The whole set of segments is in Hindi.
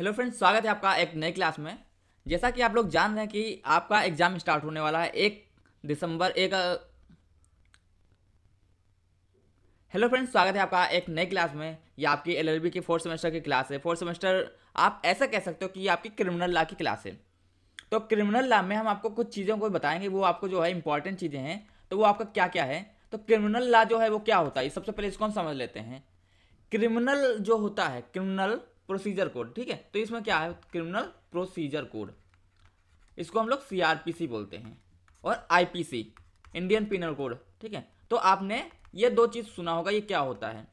हेलो फ्रेंड्स स्वागत है आपका एक नई क्लास में जैसा कि आप लोग जान रहे हैं कि आपका एग्ज़ाम स्टार्ट होने वाला है एक दिसंबर एक हेलो फ्रेंड्स स्वागत है आपका एक नई क्लास में ये आपकी एलएलबी की फोर्थ सेमेस्टर की क्लास है फोर्थ सेमेस्टर आप ऐसा कह सकते हो कि ये आपकी क्रिमिनल लॉ की क्लास है तो क्रिमिनल लॉ में हम आपको कुछ चीज़ों को बताएंगे वो आपको जो है इंपॉर्टेंट चीज़ें हैं तो वो आपका क्या क्या है तो क्रिमिनल लॉ जो है वो क्या होता है सबसे पहले इसको हम समझ लेते हैं क्रिमिनल जो होता है क्रिमिनल प्रोसीजर कोड ठीक है तो इसमें क्या है क्रिमिनल प्रोसीजर कोड इसको हम लोग सीआरपीसी बोलते हैं और आई इंडियन पिनल कोड ठीक है तो आपने ये दो चीज़ सुना होगा ये क्या होता है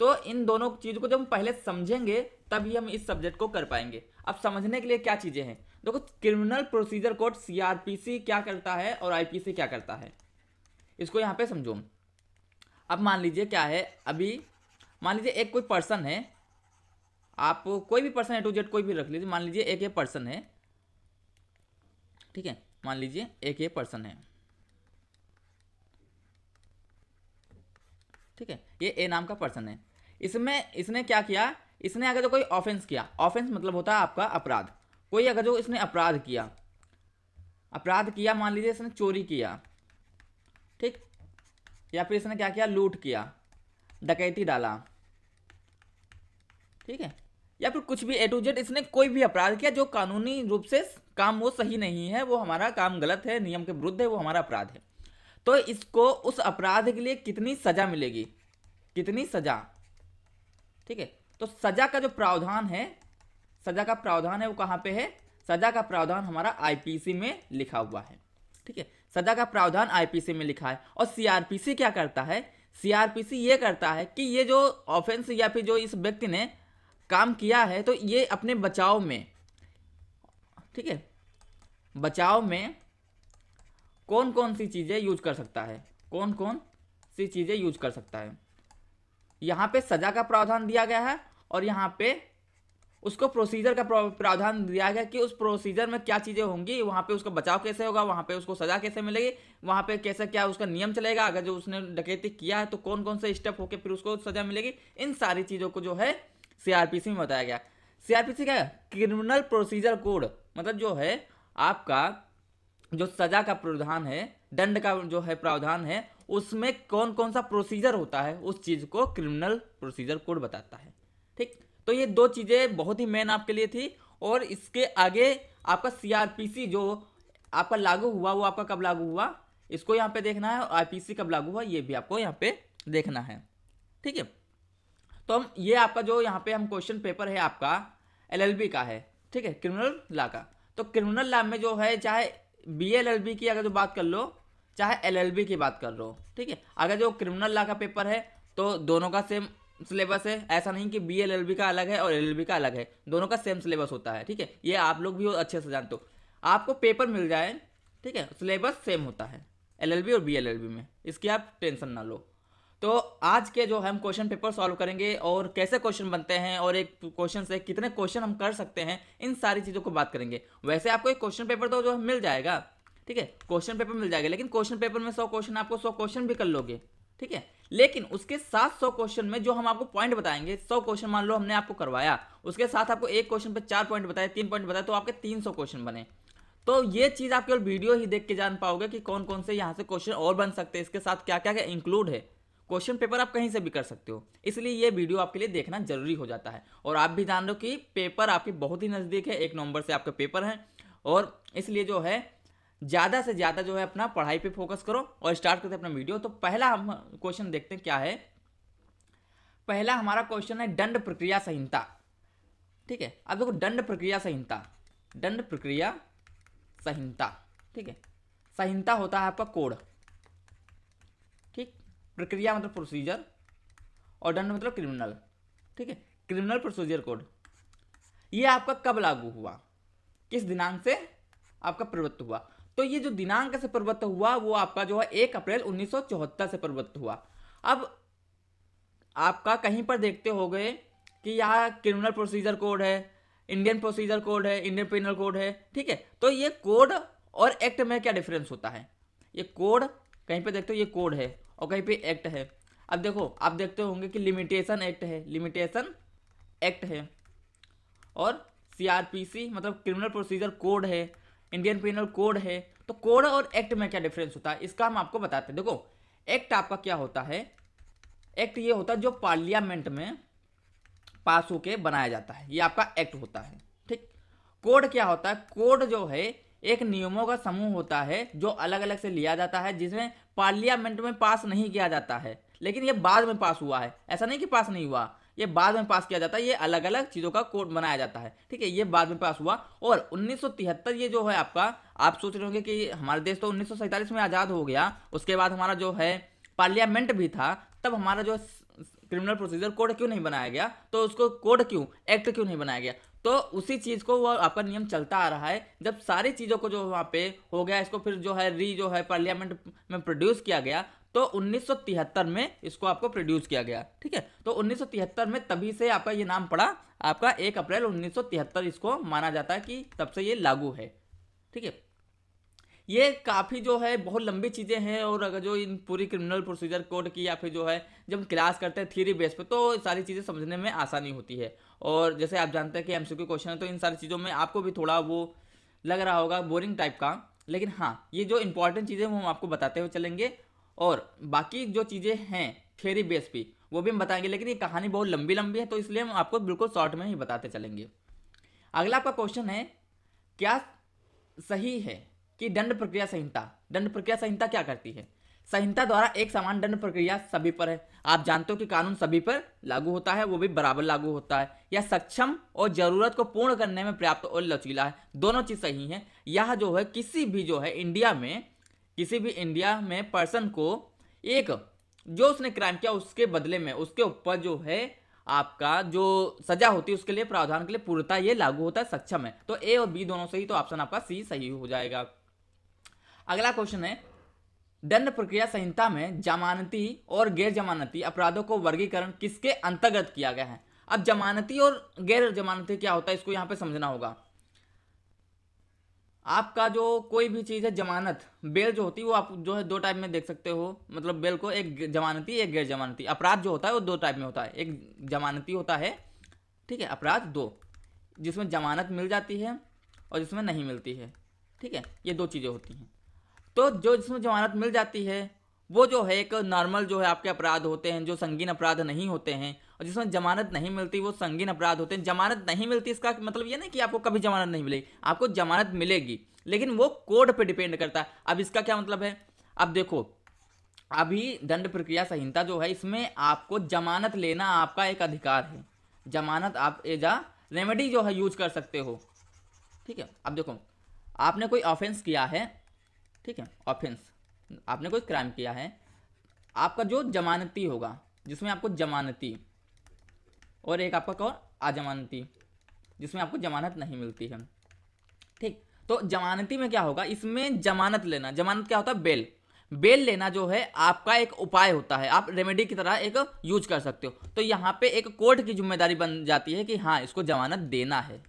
तो इन दोनों चीज़ को जब हम पहले समझेंगे तभी हम इस सब्जेक्ट को कर पाएंगे अब समझने के लिए क्या चीज़ें हैं देखो क्रिमिनल प्रोसीजर कोड सीआरपीसी क्या करता है और आईपीसी क्या करता है इसको यहाँ पे समझो अब मान लीजिए क्या है अभी मान लीजिए एक कोई पर्सन है आप कोई भी पर्सन ए टू जेड कोई भी रख लीजिए मान लीजिए एक ए पर्सन है ठीक है मान लीजिए एक ए पर्सन है ठीक है ये ए नाम का पर्सन है इसमें इसने क्या किया इसने अगर जो कोई ऑफेंस किया ऑफेंस मतलब होता है आपका अपराध कोई अगर जो इसने अपराध किया अपराध किया मान लीजिए इसने चोरी किया ठीक या फिर इसने क्या किया लूट किया डकैती डाला ठीक है या फिर कुछ भी ए टू जेड इसने कोई भी अपराध किया जो कानूनी रूप से काम वो सही नहीं है वो हमारा काम गलत है नियम के विरुद्ध है वो हमारा अपराध है तो इसको उस अपराध के लिए कितनी सजा मिलेगी कितनी सजा ठीक है तो सजा का जो प्रावधान है सजा का प्रावधान है वो कहाँ पे है सजा का प्रावधान हमारा आईपीसी में लिखा हुआ है ठीक है सजा का प्रावधान आईपीसी में लिखा है और सीआरपीसी क्या करता है सीआरपीसी ये करता है कि ये जो ऑफेंस या फिर जो इस व्यक्ति ने काम किया है तो ये अपने बचाव में ठीक है बचाव में कौन कौन सी चीज़ें यूज कर सकता है कौन कौन सी चीज़ें यूज कर सकता है यहाँ पे सज़ा का प्रावधान दिया गया है और यहाँ पे उसको प्रोसीजर का प्रावधान दिया गया कि उस प्रोसीजर में क्या चीज़ें होंगी वहाँ पे उसका बचाव कैसे होगा वहाँ पे उसको सज़ा कैसे मिलेगी वहाँ पे कैसा क्या उसका नियम चलेगा अगर जो उसने डकैती किया है तो कौन कौन से स्टेप होके फिर उसको सज़ा मिलेगी इन सारी चीज़ों को जो है सीआरपीसी में बताया गया सीआरपीसी क्या क्रिमिनल प्रोसीजर कोड मतलब जो है आपका जो सजा का प्रावधान है दंड का जो है प्रावधान है उसमें कौन कौन सा प्रोसीजर होता है उस चीज़ को क्रिमिनल प्रोसीजर कोड बताता है ठीक तो ये दो चीज़ें बहुत ही मेन आपके लिए थी और इसके आगे आपका सीआरपीसी जो आपका लागू हुआ वो आपका कब लागू हुआ इसको यहाँ पे देखना है और आईपीसी कब लागू हुआ ये भी आपको यहाँ पे देखना है ठीक है तो हम ये आपका जो यहाँ पे हम क्वेश्चन पेपर है आपका एलएलबी का है ठीक है क्रिमिनल लॉ का तो क्रिमिनल लॉ में जो है चाहे बी एल एल बी की अगर जो बात कर लो चाहे एल एल बी की बात कर लो ठीक है अगर जो क्रिमिनल लॉ का पेपर है तो दोनों का सेम सिलेबस है ऐसा नहीं कि बी एल एल बी का अलग है और एल एल बी का अलग है दोनों का सेम सिलेबस होता है ठीक है ये आप लोग भी अच्छे से जानते हो आपको पेपर मिल जाए ठीक है सिलेबस सेम होता है एल एल बी और बी एल एल बी में इसकी आप टेंशन ना लो तो आज के जो हम क्वेश्चन पेपर सॉल्व करेंगे और कैसे क्वेश्चन बनते हैं और एक क्वेश्चन से कितने क्वेश्चन हम कर सकते हैं इन सारी चीज़ों को बात करेंगे वैसे आपको एक क्वेश्चन पेपर तो जो मिल जाएगा ठीक है क्वेश्चन पेपर मिल जाएगा लेकिन क्वेश्चन पेपर में सौ क्वेश्चन आपको सौ क्वेश्चन भी कर लोगे ठीक है लेकिन उसके साथ सौ क्वेश्चन में जो हम आपको पॉइंट बताएंगे सौ क्वेश्चन मान लो हमने आपको करवाया उसके साथ आपको एक क्वेश्चन पर चार पॉइंट बताए तीन पॉइंट बताए तो आपके तीन सौ क्वेश्चन बने तो ये चीज़ आप केवल वीडियो ही देख के जान पाओगे कि कौन कौन से यहाँ से क्वेश्चन और बन सकते हैं इसके साथ क्या क्या क्या इंक्लूड है क्वेश्चन पेपर आप कहीं से भी कर सकते हो इसलिए ये वीडियो आपके लिए देखना जरूरी हो जाता है और आप भी जान लो कि पेपर आपके बहुत ही नज़दीक है एक नवंबर से आपका पेपर है और इसलिए जो है ज़्यादा से ज़्यादा जो है अपना पढ़ाई पे फोकस करो और स्टार्ट करते अपना वीडियो तो पहला हम क्वेश्चन देखते हैं क्या है पहला हमारा क्वेश्चन है दंड प्रक्रिया संहिता ठीक है अब देखो दंड प्रक्रिया संहिता दंड प्रक्रिया संहिता ठीक है संहिता होता है आपका कोड प्रक्रिया मतलब प्रोसीजर और दंड मतलब क्रिमिनल ठीक है क्रिमिनल प्रोसीजर कोड ये आपका कब लागू हुआ किस दिनांक से आपका प्रवृत्त हुआ तो ये जो दिनांक से प्रवृत्त हुआ वो आपका जो है एक अप्रैल उन्नीस से प्रवृत्त हुआ अब आपका कहीं पर देखते हो गए कि यहाँ क्रिमिनल प्रोसीजर कोड है इंडियन प्रोसीजर कोड है इंडियन पेनल कोड है ठीक है तो ये कोड और एक्ट में क्या डिफरेंस होता है ये कोड कहीं पर देखते हो ये कोड है और कहीं पे एक्ट है अब देखो आप देखते होंगे कि लिमिटेशन एक्ट है लिमिटेशन एक्ट है और सीआरपीसी मतलब क्रिमिनल प्रोसीजर कोड है इंडियन पिनल कोड है तो कोड और एक्ट में क्या डिफरेंस होता है इसका हम आपको बताते हैं देखो एक्ट आपका क्या होता है एक्ट ये होता है जो पार्लियामेंट में पास होके बनाया जाता है ये आपका एक्ट होता है ठीक कोड क्या होता है कोड जो है एक नियमों का समूह होता है जो अलग अलग से लिया जाता है जिसमें पार्लियामेंट में पास नहीं किया जाता है लेकिन ये बाद में पास हुआ है ऐसा नहीं कि पास नहीं हुआ ये बाद में पास किया जाता है ये अलग अलग चीज़ों का कोड बनाया जाता है ठीक है ये बाद में पास हुआ और 1973 ये जो है आपका आप सोच रहे होंगे कि हमारा देश तो उन्नीस में आज़ाद हो गया उसके बाद हमारा जो है पार्लियामेंट भी था तब हमारा जो क्रिमिनल प्रोसीजर कोड क्यों नहीं बनाया गया तो उसको कोड क्यों एक्ट क्यों नहीं बनाया गया तो उसी चीज़ को वो आपका नियम चलता आ रहा है जब सारी चीज़ों को जो वहाँ पे हो गया इसको फिर जो है री जो है पार्लियामेंट में प्रोड्यूस किया गया तो 1973 में इसको आपको प्रोड्यूस किया गया ठीक है तो 1973 में तभी से आपका ये नाम पड़ा आपका 1 अप्रैल 1973 इसको माना जाता है कि तब से ये लागू है ठीक है ये काफ़ी जो है बहुत लंबी चीज़ें हैं और अगर जो इन पूरी क्रिमिनल प्रोसीजर कोड की या फिर जो है जब हम क्लास करते हैं थ्योरी बेस पे तो सारी चीज़ें समझने में आसानी होती है और जैसे आप जानते हैं कि एम क्वेश्चन है तो इन सारी चीज़ों में आपको भी थोड़ा वो लग रहा होगा बोरिंग टाइप का लेकिन हाँ ये जो इंपॉर्टेंट चीज़ें वो हम आपको बताते हुए चलेंगे और बाकी जो चीज़ें हैं थेरी बेस पे वो भी हम बताएंगे लेकिन ये कहानी बहुत लंबी लंबी है तो इसलिए हम आपको बिल्कुल शॉर्ट में ही बताते चलेंगे अगला आपका क्वेश्चन है क्या सही है कि दंड प्रक्रिया संहिता दंड प्रक्रिया संहिता क्या करती है संहिता द्वारा एक समान दंड प्रक्रिया सभी पर है आप जानते हो कि कानून सभी पर लागू होता है वो भी बराबर लागू होता है यह सक्षम और जरूरत को पूर्ण करने में पर्याप्त और लचीला है दोनों चीज़ सही है यह जो है किसी भी जो है इंडिया में किसी भी इंडिया में पर्सन को एक जो उसने क्राइम किया उसके बदले में उसके ऊपर जो है आपका जो सजा होती है उसके लिए प्रावधान के लिए पूर्णता ये लागू होता है सक्षम है तो ए और बी दोनों सही तो ऑप्शन आपका सी सही हो जाएगा अगला क्वेश्चन है दंड प्रक्रिया संहिता में जमानती और गैर जमानती अपराधों को वर्गीकरण किसके अंतर्गत किया गया है अब जमानती और गैर जमानती क्या होता है इसको यहाँ पे समझना होगा आपका जो कोई भी चीज़ है जमानत बेल जो होती है वो आप जो है दो टाइप में देख सकते हो मतलब बेल को एक जमानती एक गैर जमानती अपराध जो होता है वो दो टाइप में होता है एक जमानती होता है ठीक है अपराध दो जिसमें जमानत मिल जाती है और जिसमें नहीं मिलती है ठीक है ये दो चीज़ें होती हैं तो जो जिसमें जमानत मिल जाती है वो जो है एक नॉर्मल जो है आपके अपराध होते हैं जो संगीन अपराध नहीं होते हैं और जिसमें जमानत नहीं मिलती वो संगीन अपराध होते हैं जमानत नहीं मिलती इसका मतलब ये नहीं कि आपको कभी जमानत नहीं मिलेगी आपको जमानत मिलेगी लेकिन वो कोर्ट पर डिपेंड करता है अब इसका क्या मतलब है अब देखो अभी दंड प्रक्रिया संहिता जो है इसमें आपको जमानत लेना आपका एक अधिकार है जमानत आप एज आ रेमेडी जो है यूज कर सकते हो ठीक है अब देखो आपने कोई ऑफेंस किया है ठीक है ऑफेंस आपने कोई क्राइम किया है आपका जो जमानती होगा जिसमें आपको जमानती और एक आपका कौन आजमानती जिसमें आपको जमानत नहीं मिलती है ठीक तो जमानती में क्या होगा इसमें जमानत लेना जमानत क्या होता है बेल बेल लेना जो है आपका एक उपाय होता है आप रेमेडी की तरह एक यूज कर सकते हो तो यहाँ पे एक कोर्ट की जिम्मेदारी बन जाती है कि हाँ इसको जमानत देना है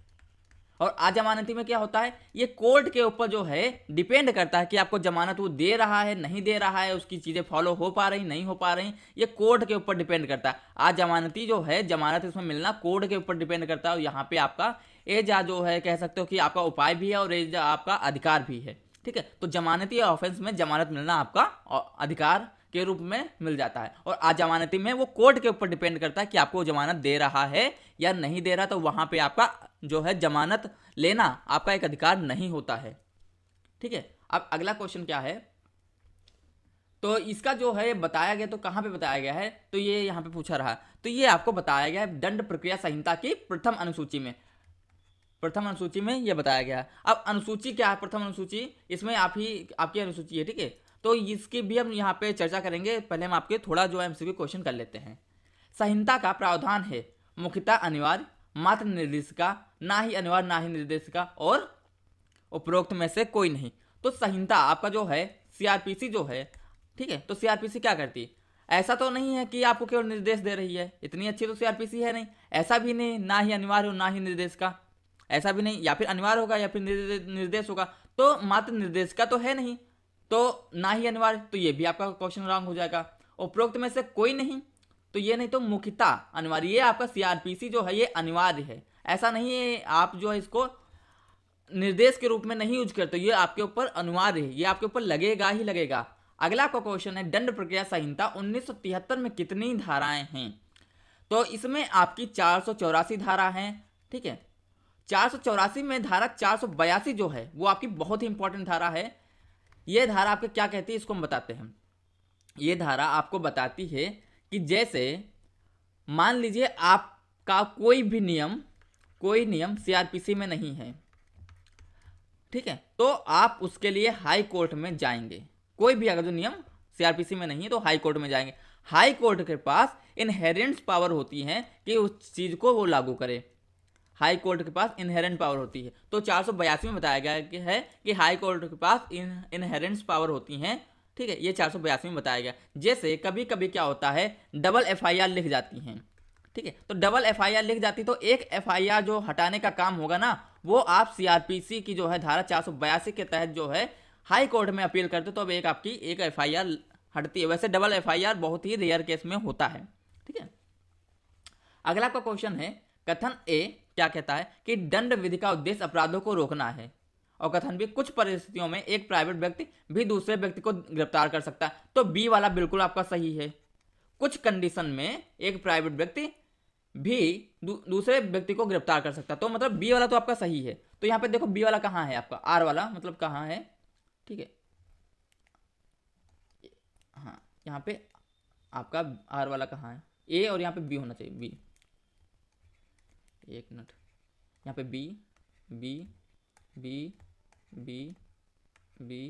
और आज जमानती में क्या होता है ये कोर्ट के ऊपर जो है डिपेंड करता है कि आपको जमानत वो दे रहा है नहीं दे रहा है उसकी चीज़ें फॉलो हो पा रही नहीं हो पा रही ये कोर्ट के ऊपर डिपेंड करता है आज जमानती जो है जमानत इसमें मिलना कोर्ट के ऊपर डिपेंड करता है और यहाँ पे आपका एजा जो है कह सकते हो कि आपका उपाय भी है और एज आपका अधिकार भी है ठीक है तो जमानती ऑफेंस में जमानत मिलना आपका अधिकार के रूप में मिल जाता है और अजमानती जमानती में वो कोर्ट के ऊपर डिपेंड करता है कि आपको जमानत दे रहा है या नहीं दे रहा तो वहाँ पर आपका जो है जमानत लेना आपका एक अधिकार नहीं होता है ठीक है अब अगला क्वेश्चन क्या है तो इसका जो है बताया गया तो कहाँ पे बताया गया है तो ये यहाँ पे पूछा रहा तो ये आपको बताया गया है दंड प्रक्रिया संहिता की प्रथम अनुसूची में प्रथम अनुसूची में ये बताया गया है अब अनुसूची क्या है प्रथम अनुसूची इसमें आप ही आपकी अनुसूची है ठीक है तो इसकी भी हम यहाँ पे चर्चा करेंगे पहले हम आपके थोड़ा जो एम क्वेश्चन कर लेते हैं संहिता का प्रावधान है मुख्यता अनिवार्य मात्र निर्देशिका ना ही अनिवार्य ना ही निर्देशिका और उपरोक्त में से कोई नहीं तो संहिता आपका जो है सीआरपीसी जो है ठीक है तो सीआरपीसी क्या करती है ऐसा तो नहीं है कि आपको केवल निर्देश दे रही है इतनी अच्छी तो सीआरपीसी है नहीं ऐसा भी नहीं ना ही अनिवार्य हो ना ही निर्देश का ऐसा भी नहीं या फिर अनिवार्य होगा या फिर निर्देश होगा तो मात्र निर्देश का तो है नहीं तो ना ही अनिवार्य तो ये भी आपका क्वेश्चन रॉन्ग हो जाएगा उपरोक्त में से कोई नहीं तो ये नहीं तो मुख्यता अनिवार्य ये आपका सीआरपीसी जो है ये अनिवार्य है ऐसा नहीं है आप जो है इसको निर्देश के रूप में नहीं यूज करते ये आपके ऊपर अनिवार्य है ये आपके ऊपर लगेगा ही लगेगा अगला आपका क्वेश्चन है दंड प्रक्रिया संहिता उन्नीस में कितनी धाराएं हैं तो इसमें आपकी चार धारा है ठीक है चार में धारा चार जो है वो आपकी बहुत ही इंपॉर्टेंट धारा है ये धारा आपके क्या कहती है इसको हम बताते हैं ये धारा आपको बताती है कि जैसे मान लीजिए आपका कोई भी नियम कोई नियम सीआरपीसी में नहीं है ठीक है तो आप उसके लिए हाई कोर्ट में जाएंगे कोई भी अगर जो नियम सीआरपीसी में नहीं है तो हाई कोर्ट में जाएंगे हाई कोर्ट के पास इनहेरेंट्स पावर होती हैं कि उस चीज़ को वो लागू करे हाई कोर्ट के पास इनहेरेंट पावर होती है तो चार में बताया गया कि है कि हाई कोर्ट के पास इन इनहेरेंट्स पावर होती हैं ठीक है ये चार में बताया गया जैसे कभी कभी क्या होता है डबल एफ लिख जाती हैं ठीक है तो डबल एफ लिख जाती तो एक एफ जो हटाने का काम होगा ना वो आप सी की जो है धारा चार के तहत जो है हाई कोर्ट में अपील करते तो अब एक आपकी एक एफ हटती है वैसे डबल एफ बहुत ही रेयर केस में होता है ठीक है अगला आपका क्वेश्चन है कथन ए क्या कहता है कि दंड विधि का उद्देश्य अपराधों को रोकना है और कथन भी कुछ परिस्थितियों में एक प्राइवेट व्यक्ति भी दूसरे व्यक्ति को गिरफ्तार कर सकता है तो बी वाला बिल्कुल आपका सही है कुछ कंडीशन में एक प्राइवेट व्यक्ति भी दू, दूसरे व्यक्ति को गिरफ्तार कर सकता तो मतलब बी वाला तो आपका सही है तो यहाँ पे देखो बी वाला कहाँ है आपका आर वाला मतलब कहाँ है ठीक है हाँ यहाँ पे आपका आर वाला कहाँ है ए और यहाँ पे बी होना चाहिए बी एक मिनट यहाँ पे B B B B B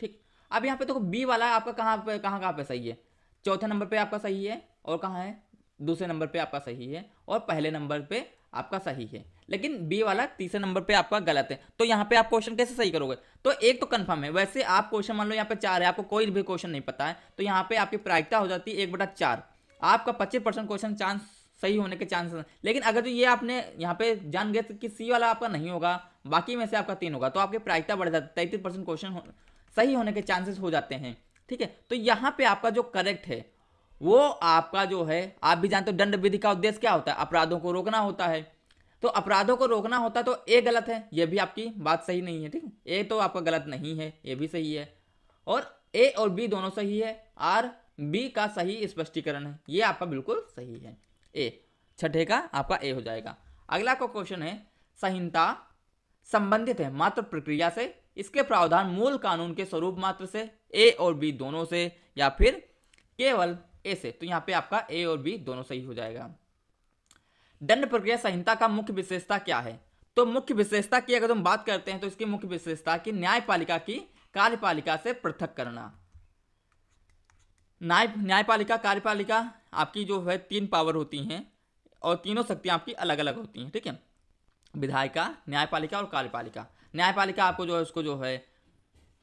ठीक अब यहाँ पे देखो तो बी वाला है आपका कहाँ पे कहाँ कहाँ पे सही है चौथे नंबर पे आपका सही है और कहाँ है दूसरे नंबर पे आपका सही है और पहले नंबर पे आपका सही है लेकिन बी वाला तीसरे नंबर पे आपका गलत है तो यहाँ पे आप क्वेश्चन कैसे सही करोगे तो एक तो कंफर्म है वैसे आप क्वेश्चन मान लो यहाँ पे चार है आपको कोई भी क्वेश्चन नहीं पता है तो यहाँ पे आपकी प्रायिकता हो जाती है एक बटा चार आपका पच्चीस परसेंट क्वेश्चन चांस सही होने के चांसेस लेकिन अगर जो ये आपने यहाँ पे जान गए कि सी वाला आपका नहीं होगा बाकी में से आपका तीन होगा तो आपके प्रायिकता बढ़ जाती है तैंतीस परसेंट क्वेश्चन हो, सही होने के चांसेस हो जाते हैं ठीक है तो यहाँ पे आपका जो करेक्ट है वो आपका जो है आप भी जानते हो दंड विधि का उद्देश्य क्या होता है अपराधों को रोकना होता है तो अपराधों को रोकना होता है तो ए गलत है ये भी आपकी बात सही नहीं है ठीक है ए तो आपका गलत नहीं है ये भी सही है और ए और बी दोनों सही है आर बी का सही स्पष्टीकरण है ये आपका बिल्कुल सही है ए छठे का आपका ए हो जाएगा अगला का क्वेश्चन है संहिता संबंधित है मात्र प्रक्रिया से इसके प्रावधान मूल कानून के स्वरूप मात्र से ए और बी दोनों से या फिर केवल ए से तो यहाँ पे आपका ए और बी दोनों सही हो जाएगा दंड प्रक्रिया संहिता का मुख्य विशेषता क्या है तो मुख्य विशेषता की अगर हम बात करते हैं तो इसकी मुख्य विशेषता की न्यायपालिका की कार्यपालिका से पृथक करना न्याय न्यायपालिका कार्यपालिका आपकी जो है तीन पावर होती हैं और तीनों शक्तियाँ आपकी अलग अलग होती हैं ठीक है विधायिका न्यायपालिका और कार्यपालिका न्यायपालिका आपको जो है उसको जो है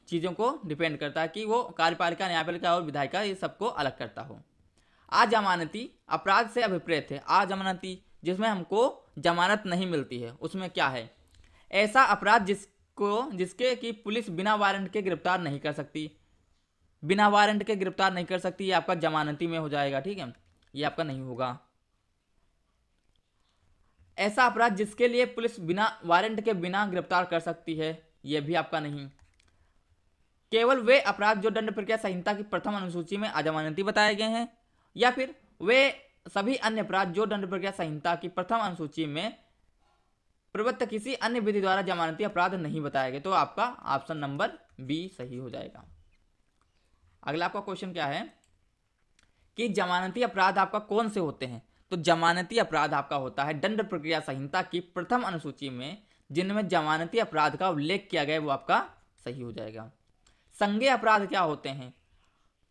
चीज़ों को डिपेंड करता है कि वो कार्यपालिका न्यायपालिका और विधायिका ये सबको अलग करता हो आजमानती अपराध से अभिप्रेत है आजमानती जिसमें हमको जमानत नहीं मिलती है उसमें क्या है ऐसा अपराध जिसको जिसके कि पुलिस बिना वारंट के गिरफ्तार नहीं कर सकती बिना वारंट के गिरफ्तार नहीं कर सकती ये आपका जमानती में हो जाएगा ठीक है ये आपका नहीं होगा ऐसा अपराध जिसके लिए पुलिस बिना वारंट के बिना गिरफ्तार कर सकती है यह भी आपका नहीं केवल वे अपराध जो दंड प्रक्रिया संहिता की प्रथम अनुसूची में अजमानती बताए गए हैं या फिर वे सभी अन्य अपराध जो दंड प्रक्रिया संहिता की प्रथम अनुसूची में प्रवृत्त किसी अन्य विधि द्वारा जमानती अपराध नहीं बताए गए तो आपका ऑप्शन नंबर बी सही हो जाएगा अगला आपका क्वेश्चन क्या है कि जमानती अपराध आपका कौन से होते हैं तो जमानती अपराध आपका होता है दंड प्रक्रिया संहिता की प्रथम अनुसूची में जिनमें जमानती अपराध का उल्लेख किया गया वो आपका सही हो जाएगा संगे अपराध क्या होते हैं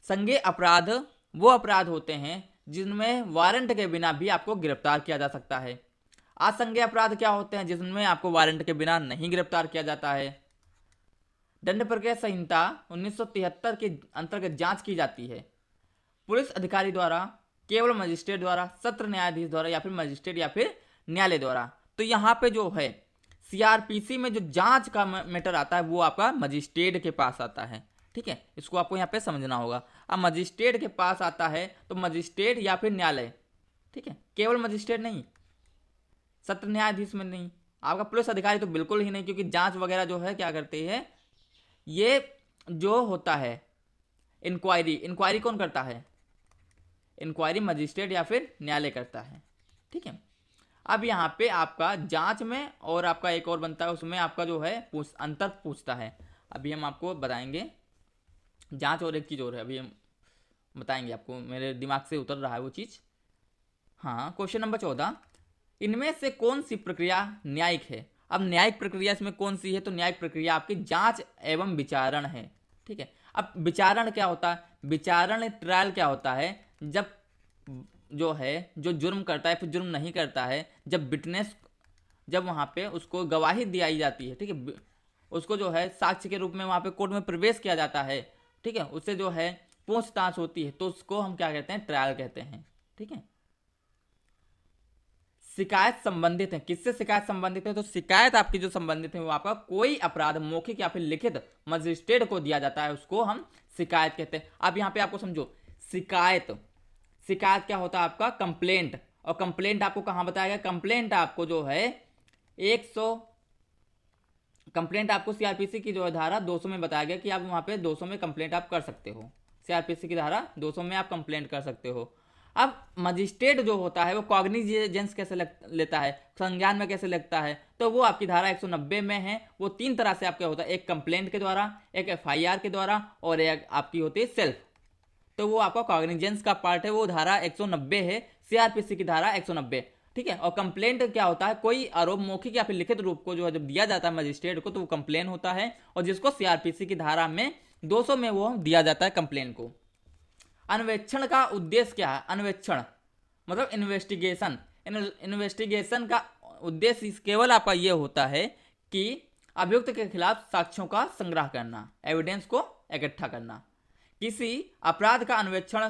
संगे अपराध वो अपराध होते हैं जिनमें वारंट के बिना भी आपको गिरफ्तार किया जा सकता है असंगे अपराध क्या होते हैं जिसमें आपको वारंट के बिना नहीं गिरफ्तार किया जाता है दंड प्रक्रिया संहिता उन्नीस के अंतर्गत जांच की जाती है पुलिस अधिकारी द्वारा केवल मजिस्ट्रेट द्वारा सत्र न्यायाधीश द्वारा या फिर मजिस्ट्रेट या फिर न्यायालय द्वारा तो यहाँ पे जो है सीआरपीसी में जो जांच का मैटर आता है वो आपका मजिस्ट्रेट के पास आता है ठीक है इसको आपको यहाँ पे समझना होगा अब मजिस्ट्रेट के पास आता है तो मजिस्ट्रेट या फिर न्यायालय ठीक है केवल मजिस्ट्रेट नहीं सत्र न्यायाधीश में नहीं आपका पुलिस अधिकारी तो बिल्कुल ही नहीं क्योंकि जांच वगैरह जो है क्या करती है ये जो होता है इंक्वायरी इंक्वायरी कौन करता है इंक्वायरी मजिस्ट्रेट या फिर न्यायालय करता है ठीक है अब यहाँ पे आपका जांच में और आपका एक और बनता है उसमें आपका जो है पूछ अंतर पूछता है अभी हम आपको बताएंगे जांच और एक चीज़ और है अभी हम बताएंगे आपको मेरे दिमाग से उतर रहा है वो चीज़ हाँ क्वेश्चन नंबर चौदह इनमें से कौन सी प्रक्रिया न्यायिक है अब न्यायिक प्रक्रिया इसमें कौन सी है तो न्यायिक प्रक्रिया आपकी जांच एवं विचारण है ठीक है अब विचारण क्या होता है विचारण ट्रायल क्या होता है जब जो है जो जुर्म करता है फिर जुर्म नहीं करता है जब विटनेस जब वहाँ पे उसको गवाही दिलाई जाती है ठीक है उसको जो है साक्ष्य के रूप में वहाँ पे कोर्ट में प्रवेश किया जाता है ठीक है उससे जो है पूछताछ होती है तो उसको हम क्या कहते हैं ट्रायल कहते हैं ठीक है शिकायत संबंधित है किससे शिकायत संबंधित है तो शिकायत आपकी जो संबंधित है वो आपका कोई अपराध मौखिक या फिर लिखित मजिस्ट्रेट को दिया जाता है उसको हम शिकायत कहते हैं अब यहाँ पे आपको समझो शिकायत शिकायत क्या होता है आपका कंप्लेंट और कंप्लेंट आपको कहाँ बताया गया कंप्लेंट आपको जो है एक सौ कंप्लेंट आपको सीआरपीसी की जो है धारा 200 में बताया गया कि आप वहाँ पे 200 में कंप्लेंट आप कर सकते हो सीआरपीसी की धारा 200 में आप कंप्लेंट कर सकते हो अब मजिस्ट्रेट जो होता है वो कॉग्निजेंस कैसे लग लेता है संज्ञान में कैसे लगता है तो वो आपकी धारा 190 में है वो तीन तरह से आपका होता है एक कंप्लेंट के द्वारा एक एफआईआर के द्वारा और एक आपकी होती है सेल्फ तो वो आपका कॉग्निजेंस का पार्ट है वो धारा 190 है सीआरपीसी की धारा 190 ठीक है और कंप्लेंट क्या होता है कोई आरोप मौखिक या फिर लिखित रूप को जो है जब दिया जाता है मजिस्ट्रेट को तो वो कंप्लेन होता है और जिसको सीआरपीसी की धारा में 200 में वो दिया जाता है कंप्लेन को अन्वेक्षण का उद्देश्य क्या है अन्वेक्षण मतलब इन्वेस्टिगेशन इन्वेस्टिगेशन का उद्देश्य केवल आपका यह होता है कि अभियुक्त के खिलाफ साक्ष्यों का संग्रह करना एविडेंस को इकट्ठा करना किसी अपराध का अन्वेक्षण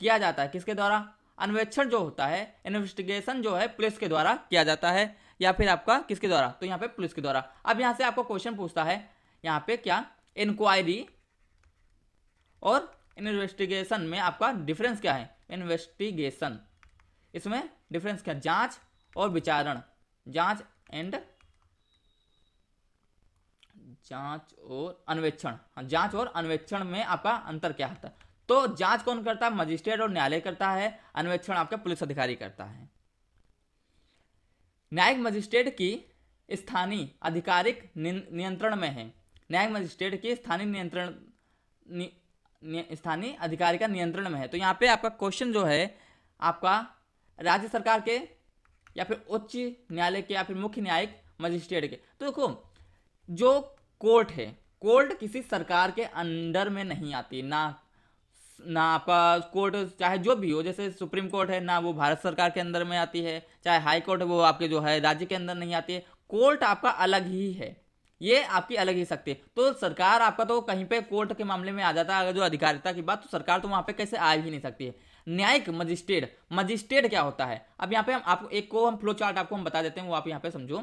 किया जाता है किसके द्वारा अन्वेक्षण जो होता है इन्वेस्टिगेशन जो है पुलिस के द्वारा किया जाता है या फिर आपका किसके द्वारा तो यहाँ पे पुलिस के द्वारा अब यहाँ से आपको क्वेश्चन पूछता है यहाँ पे क्या इंक्वायरी और इन्वेस्टिगेशन में आपका डिफरेंस क्या है इन्वेस्टिगेशन इसमें डिफरेंस क्या जांच और विचारण जांच एंड जांच और अन्वेक्षण हाँ, जांच और अन्वेक्षण में आपका अंतर क्या होता है तो जांच कौन करता है मजिस्ट्रेट और न्यायालय करता है अन्वेक्षण आपका पुलिस अधिकारी करता है न्यायिक मजिस्ट्रेट की स्थानीय आधिकारिक नियंत्रण में है न्यायिक मजिस्ट्रेट की स्थानीय नियंत्रण नि, स्थानीय अधिकारी का नियंत्रण में है तो यहाँ पे आपका क्वेश्चन जो है आपका राज्य सरकार के या फिर उच्च न्यायालय के या फिर मुख्य न्यायिक मजिस्ट्रेट के तो देखो जो कोर्ट है कोर्ट किसी सरकार के अंडर में नहीं आती ना ना आपका कोर्ट चाहे जो भी हो जैसे सुप्रीम कोर्ट है ना वो भारत सरकार के अंदर में आती है चाहे हाई कोर्ट वो आपके जो है राज्य के अंदर नहीं आती है कोर्ट आपका अलग ही है ये आपकी अलग ही सकती है तो सरकार आपका तो कहीं पे कोर्ट के मामले में आ जाता है अगर जो अधिकारिता की बात तो सरकार तो वहाँ पे कैसे आ ही नहीं सकती है न्यायिक मजिस्ट्रेट मजिस्ट्रेट क्या होता है अब यहाँ पे हम आपको एक को हम फ्लो चार्ट आपको हम बता देते हैं वो आप यहाँ पे समझो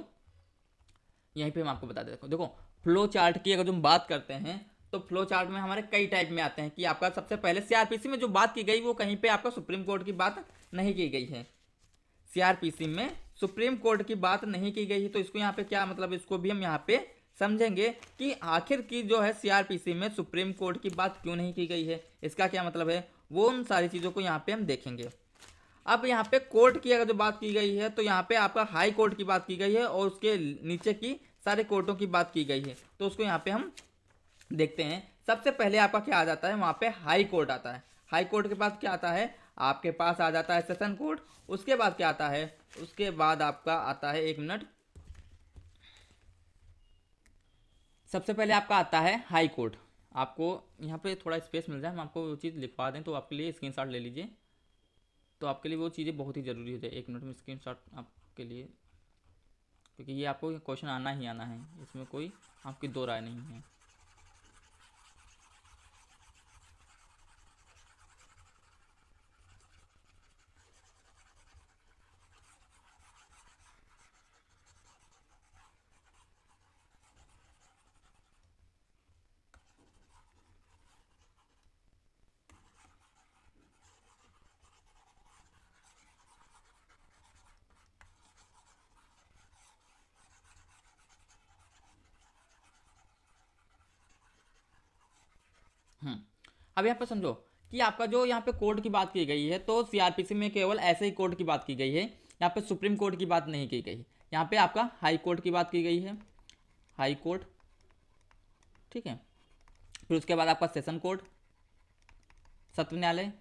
यहीं पे हम आपको बता देते हैं देखो फ्लो चार्ट की अगर हम बात करते हैं तो फ्लो चार्ट में हमारे कई टाइप में आते हैं कि आपका सबसे पहले सीआरपीसी में जो बात की गई वो कहीं पे आपका सुप्रीम कोर्ट की बात नहीं की गई है सीआरपीसी में सुप्रीम कोर्ट की बात नहीं की गई है तो इसको यहाँ पे क्या मतलब इसको भी हम यहाँ पे समझेंगे कि आखिर की जो है सीआरपीसी में सुप्रीम कोर्ट की बात क्यों नहीं की गई है इसका क्या मतलब है वो उन सारी चीज़ों को यहाँ पे हम देखेंगे अब यहाँ पे कोर्ट की अगर जो बात की गई है तो यहाँ पे आपका हाई कोर्ट की बात की गई है और उसके नीचे की सारे कोर्टों की बात की गई है तो उसको यहाँ पे हम देखते हैं सबसे पहले आपका क्या आ जाता है वहाँ पे हाई कोर्ट आता है हाई कोर्ट के बाद क्या आता है आपके पास आ जाता है सेशन कोर्ट उसके बाद क्या आता है उसके बाद आपका आता है एक मिनट सबसे पहले आपका आता है हाई कोर्ट आपको यहाँ पे थोड़ा स्पेस मिल जाए हम आपको वो चीज़ लिखवा दें तो आपके लिए स्क्रीनशॉट ले लीजिए तो आपके लिए वो चीज़ें बहुत ही ज़रूरी हो जाए एक मिनट में स्क्रीनशॉट आपके लिए क्योंकि ये आपको क्वेश्चन आना ही आना है इसमें कोई आपकी दो राय नहीं है हम्म। अब यहाँ पर समझो कि आपका जो यहाँ पे कोर्ट की बात की गई है तो सीआरपीसी में केवल ऐसे ही कोर्ट की बात की गई है यहाँ पे सुप्रीम कोर्ट की बात नहीं की गई यहाँ पे आपका हाई कोर्ट की बात की गई है हाई कोर्ट ठीक है फिर उसके बाद आपका सेशन कोर्ट सत्र न्यायालय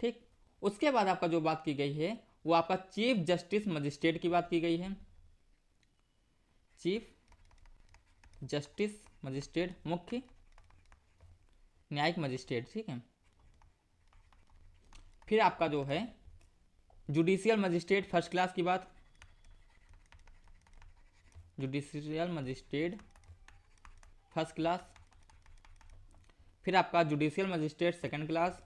ठीक उसके बाद आपका जो बात की गई है वो आपका चीफ जस्टिस मजिस्ट्रेट की बात की गई है चीफ जस्टिस मजिस्ट्रेट मुख्य न्यायिक मजिस्ट्रेट ठीक है फिर आपका जो है जुडिशियल मजिस्ट्रेट फर्स्ट क्लास की बात जुडिशियल मजिस्ट्रेट फर्स्ट क्लास फिर आपका जुडिशियल मजिस्ट्रेट सेकंड क्लास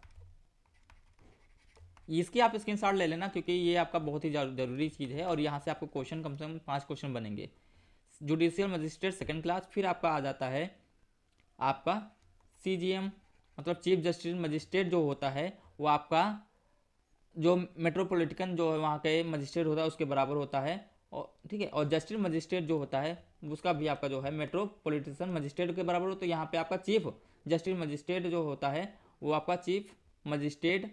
इसकी आप स्क्रीनशॉट ले लेना क्योंकि ये आपका बहुत ही ज़रूरी चीज़ है और यहाँ से आपको क्वेश्चन कम से कम पांच क्वेश्चन बनेंगे जुडिशियल मजिस्ट्रेट सेकंड क्लास फिर आपका आ जाता है आपका सी मतलब चीफ जस्टिस मजिस्ट्रेट जो होता है वो आपका जो मेट्रोपॉलिटन जो है वहाँ के मजिस्ट्रेट होता है उसके बराबर होता है और ठीक है और जस्टिस मजिस्ट्रेट जो होता है उसका भी आपका जो है मेट्रोपॉलिटन मजिस्ट्रेट के बराबर हो तो यहाँ पे आपका चीफ जस्टिस मजिस्ट्रेट जो होता है वो आपका चीफ मजिस्ट्रेट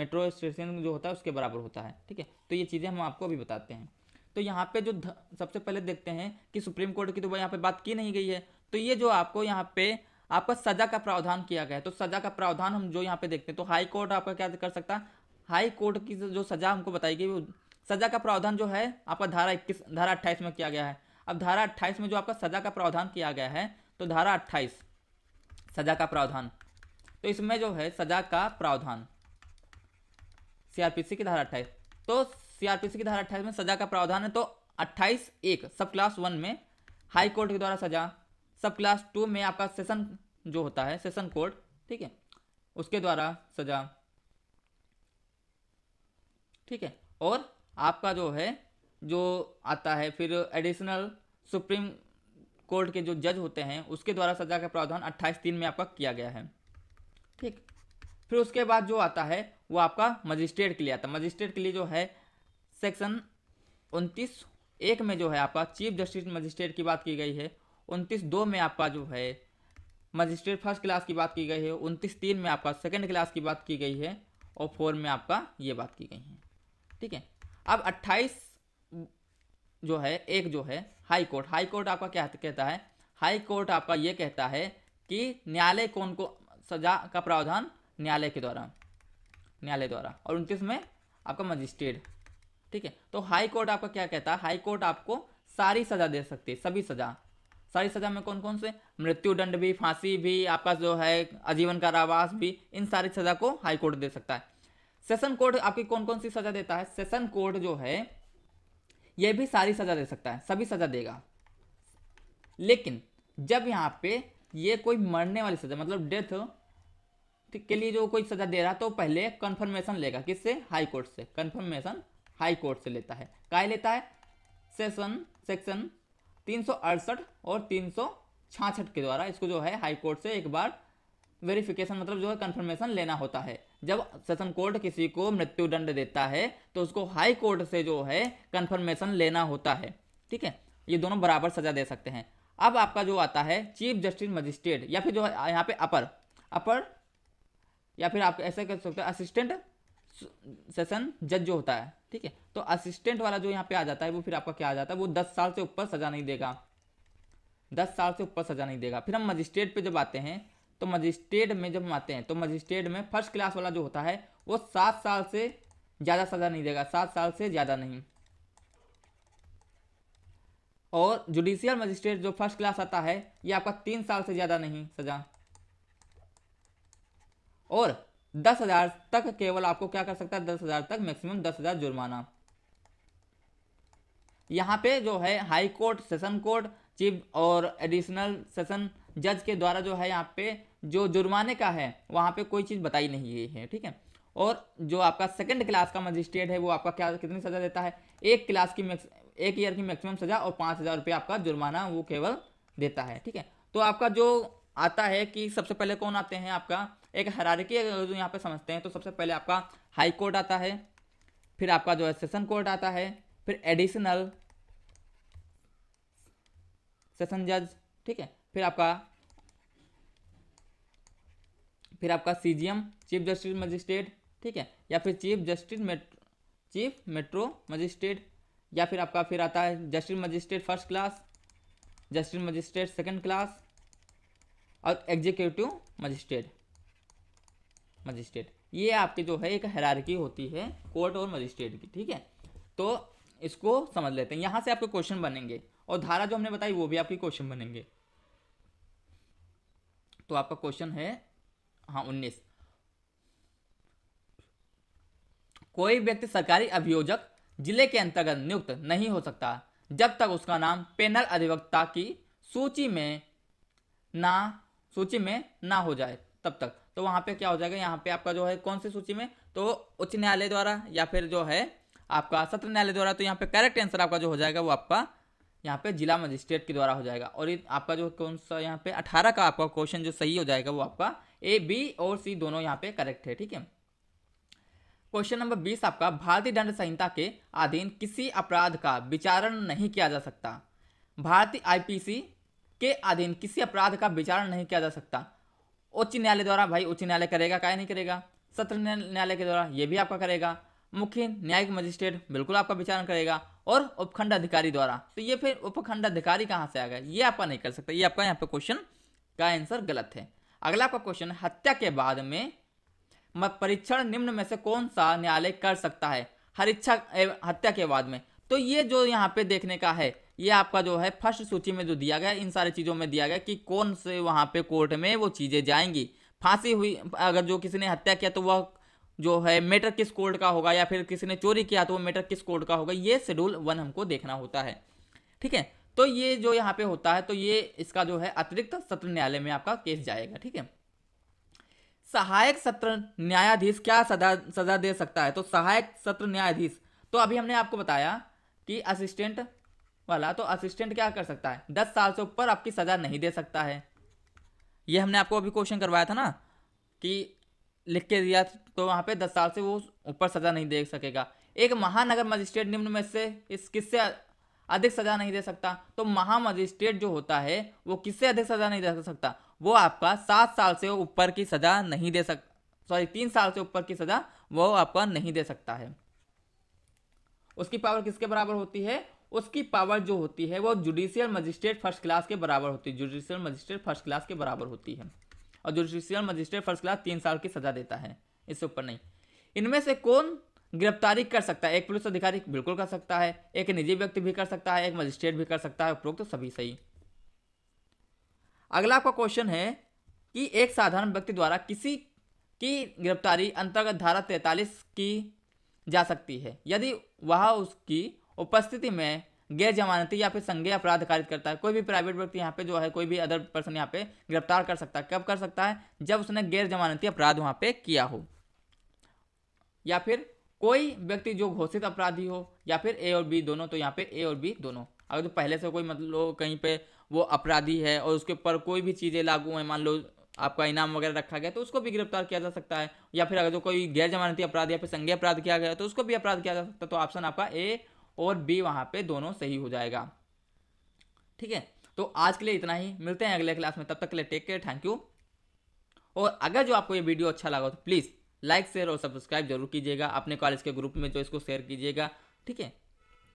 मेट्रो स्टेशन जो होता है उसके बराबर होता है ठीक है तो ये चीज़ें हम आपको अभी बताते हैं तो यहाँ पर जो सबसे पहले देखते हैं कि सुप्रीम कोर्ट की तो यहाँ पर बात की नहीं गई है तो ये जो आपको यहाँ पर आपका सजा का प्रावधान किया गया है तो सजा का प्रावधान हम जो यहाँ पे देखते हैं तो हाई कोर्ट आपका क्या कर सकता है हाई कोर्ट की जो सजा हमको बताई गई सजा का प्रावधान जो है आपका धारा इक्कीस धारा अट्ठाईस में किया गया है अब धारा अट्ठाईस में जो आपका सजा का प्रावधान किया गया है तो धारा अट्ठाईस सजा का प्रावधान तो इसमें जो है सजा का प्रावधान सीआरपीसी की धारा अट्ठाईस तो सीआरपीसी की धारा अट्ठाईस में सजा का प्रावधान है तो अट्ठाईस एक सब क्लास वन में हाई कोर्ट के द्वारा सजा सब क्लास टू में आपका सेशन जो होता है सेशन कोड ठीक है उसके द्वारा सजा ठीक है और आपका जो है जो आता है फिर एडिशनल सुप्रीम कोर्ट के जो जज होते हैं उसके द्वारा सजा का प्रावधान अट्ठाईस तीन में आपका किया गया है ठीक फिर उसके बाद जो आता है वो आपका मजिस्ट्रेट के लिए आता है मजिस्ट्रेट के लिए जो है सेक्शन उनतीस एक में जो है आपका चीफ जस्टिस मजिस्ट्रेट की बात की गई है उनतीस दो में आपका जो है मजिस्ट्रेट फर्स्ट क्लास की बात की गई है उनतीस तीन में आपका सेकेंड क्लास की बात की गई है और फोर में आपका ये बात की गई है ठीक है अब अट्ठाईस जो है एक जो है हाई कोर्ट हाई कोर्ट आपका क्या कहता है हाई कोर्ट आपका ये कहता है कि न्यायालय कौन को सजा का प्रावधान न्यायालय के द्वारा न्यायालय द्वारा और उनतीस में आपका मजिस्ट्रेट ठीक है तो हाई कोर्ट आपका क्या कहता है हाई कोर्ट आपको सारी सजा दे सकती है सभी सजा सारी सजा में कौन कौन से मृत्यु दंड भी फांसी भी आपका जो है आजीवन कारावास भी इन सारी सजा को हाईकोर्ट दे सकता है सेशन कोर्ट आपकी कौन कौन सी सजा देता है सेशन कोर्ट जो है यह भी सारी सजा दे सकता है सभी सजा देगा लेकिन जब यहाँ पे ये कोई मरने वाली सजा मतलब डेथ के लिए जो कोई सजा दे रहा तो पहले कंफर्मेशन लेगा किससे हाई कोर्ट से कंफर्मेशन हाई कोर्ट से लेता है काय लेता है सेशन सेक्शन तीन और तीन के द्वारा इसको जो है हाई कोर्ट से एक बार वेरिफिकेशन मतलब जो है कंफर्मेशन लेना होता है जब सेशन कोर्ट किसी को मृत्यु दंड देता है तो उसको हाई कोर्ट से जो है कंफर्मेशन लेना होता है ठीक है ये दोनों बराबर सजा दे सकते हैं अब आपका जो आता है चीफ जस्टिस मजिस्ट्रेट या फिर जो है यहाँ पे अपर अपर या फिर आप ऐसे कह सकते हैं असिस्टेंट सेशन जज जो होता है ठीक है तो असिस्टेंट वाला जो यहाँ पे आ जाता है वो फिर आपका क्या आ जाता है वो दस साल से ऊपर सजा नहीं देगा दस साल से ऊपर सजा नहीं देगा फिर हम मजिस्ट्रेट पे जब आते हैं तो मजिस्ट्रेट में जब हम आते हैं तो मजिस्ट्रेट में फर्स्ट क्लास वाला जो होता है वो सात साल से ज़्यादा सज़ा नहीं देगा सात साल से ज़्यादा नहीं और जुडिशियल मजिस्ट्रेट जो फर्स्ट क्लास आता है ये आपका तीन साल से ज़्यादा नहीं सज़ा और दस हजार तक केवल आपको क्या कर सकता है दस हजार तक मैक्सिमम दस हजार जुर्माना यहाँ पे जो है high court session court chief और एडिशनल सेशन जज के द्वारा जो है यहाँ पे जो जुर्माने का है वहाँ पे कोई चीज़ बताई नहीं गई है ठीक है और जो आपका सेकंड क्लास का मजिस्ट्रेट है वो आपका क्या कितनी सज़ा देता है एक क्लास की एक ईयर की मैक्सिमम सज़ा और पाँच हज़ार रुपये आपका जुर्माना वो केवल देता है ठीक है तो आपका जो आता है कि सबसे पहले कौन आते हैं आपका एक हरारकी अगर यहाँ पे समझते हैं तो सबसे पहले आपका हाई कोर्ट आता है फिर आपका जो है सेशन कोर्ट आता है फिर एडिशनल सेशन जज ठीक है फिर आपका फिर आपका सीजीएम चीफ जस्टिस मजिस्ट्रेट ठीक है या फिर chief justice metro chief metro magistrate या फिर आपका फिर आता है justice magistrate first class justice magistrate second class और एग्जीक्यूटिव मजिस्ट्रेट मजिस्ट्रेट ये आपकी जो है एक हैरारकी होती है कोर्ट और मजिस्ट्रेट की ठीक है तो इसको समझ लेते हैं यहाँ से आपके क्वेश्चन बनेंगे और धारा जो हमने बताई वो भी आपके क्वेश्चन बनेंगे तो आपका क्वेश्चन है हाँ उन्नीस कोई व्यक्ति सरकारी अभियोजक जिले के अंतर्गत नियुक्त नहीं हो सकता जब तक उसका नाम पेनल अधिवक्ता की सूची में ना सूची में ना हो जाए तब तक तो वहाँ पे क्या हो जाएगा यहाँ पे आपका जो है कौन सी सूची में तो उच्च न्यायालय द्वारा या फिर जो है आपका सत्र न्यायालय द्वारा तो यहाँ पे करेक्ट आंसर आपका जो हो जाएगा वो आपका यहाँ पे जिला मजिस्ट्रेट के द्वारा हो जाएगा और आपका जो कौन सा यहाँ पे अठारह का आपका क्वेश्चन जो सही हो जाएगा वो आपका ए बी और सी दोनों यहाँ पे करेक्ट है ठीक है क्वेश्चन नंबर बीस आपका भारतीय दंड संहिता के अधीन किसी अपराध का विचारण नहीं किया जा सकता भारतीय आईपीसी के अधीन किसी अपराध का विचारण नहीं किया जा सकता उच्च न्यायालय द्वारा भाई उच्च न्यायालय करेगा क्या नहीं करेगा सत्र न्यायालय के द्वारा ये भी आपका करेगा मुख्य न्यायिक मजिस्ट्रेट बिल्कुल आपका विचारण करेगा और उपखंड अधिकारी द्वारा तो ये फिर उपखंड अधिकारी कहाँ से आ गए ये आपका नहीं कर सकता ये आपका यहाँ पे क्वेश्चन का आंसर गलत है अगला आपका क्वेश्चन हत्या के बाद में परीक्षण निम्न में से कौन सा न्यायालय कर सकता है हरिच्छा हत्या के बाद में तो ये जो यहाँ पे देखने का है ये आपका जो है फर्स्ट सूची में जो दिया गया इन सारी चीज़ों में दिया गया कि कौन से वहाँ पे कोर्ट में वो चीज़ें जाएंगी फांसी हुई अगर जो किसी ने हत्या किया तो वह जो है मेटर किस कोर्ट का होगा या फिर किसी ने चोरी किया तो वो मेटर किस कोर्ट का होगा ये शेड्यूल वन हमको देखना होता है ठीक है तो ये जो यहाँ पे होता है तो ये इसका जो है अतिरिक्त सत्र न्यायालय में आपका केस जाएगा ठीक है सहायक सत्र न्यायाधीश क्या सजा सजा दे सकता है तो सहायक सत्र न्यायाधीश तो अभी हमने आपको बताया कि असिस्टेंट वाला तो असिस्टेंट क्या कर सकता है दस साल से ऊपर आपकी सज़ा नहीं दे सकता है ये हमने आपको अभी क्वेश्चन करवाया था ना कि लिख के दिया तो वहाँ पे दस साल से वो ऊपर सज़ा नहीं दे सकेगा एक महानगर मजिस्ट्रेट निम्न में से इस किससे अधिक सज़ा नहीं दे सकता तो महा मजिस्ट्रेट जो होता है वो किससे अधिक सज़ा नहीं दे सकता वो आपका सात साल से ऊपर की सज़ा नहीं दे सक सॉरी तीन साल से ऊपर की सज़ा वो आपका नहीं दे सकता है उसकी पावर किसके बराबर होती है उसकी पावर जो होती है वो जुडिशियल मजिस्ट्रेट फर्स्ट क्लास के बराबर होती है जुडिशियल मजिस्ट्रेट फर्स्ट क्लास के बराबर होती है और जुडिशियल मजिस्ट्रेट फर्स्ट क्लास तीन साल की सजा देता है इससे ऊपर नहीं इनमें से कौन गिरफ्तारी कर सकता है एक पुलिस अधिकारी बिल्कुल कर सकता है एक निजी व्यक्ति भी कर सकता है एक मजिस्ट्रेट भी कर सकता है उपरोक्त तो सभी सही अगला आपका क्वेश्चन है कि एक साधारण व्यक्ति द्वारा किसी की गिरफ्तारी अंतर्गत धारा तैतालीस की जा सकती है यदि वह उसकी उपस्थिति में गैर जमानती या फिर संज्ञा अपराध कारित करता है कोई भी प्राइवेट व्यक्ति यहाँ पे जो है कोई भी अदर पर्सन यहाँ पे गिरफ्तार कर सकता है कब कर सकता है जब उसने गैर जमानती अपराध वहाँ पे किया हो या फिर कोई व्यक्ति जो घोषित अपराधी हो या फिर ए और बी दोनों तो यहाँ पे ए और बी दोनों अगर जो तो पहले से कोई मतलब कहीं पे वो अपराधी है और उसके ऊपर कोई भी चीज़ें लागू हैं मान लो आपका इनाम वगैरह रखा गया तो उसको भी गिरफ्तार किया जा सकता है या फिर अगर जो तो कोई गैर जमानती अपराध या फिर संज्ञा अपराध किया गया तो उसको भी अपराध किया जा सकता है तो ऑप्शन आपका ए और बी वहाँ पे दोनों सही हो जाएगा ठीक है तो आज के लिए इतना ही मिलते हैं अगले क्लास में तब तक के लिए टेक केयर थैंक यू और अगर जो आपको ये वीडियो अच्छा लगा तो प्लीज़ लाइक शेयर और सब्सक्राइब जरूर कीजिएगा अपने कॉलेज के ग्रुप में जो इसको शेयर कीजिएगा ठीक है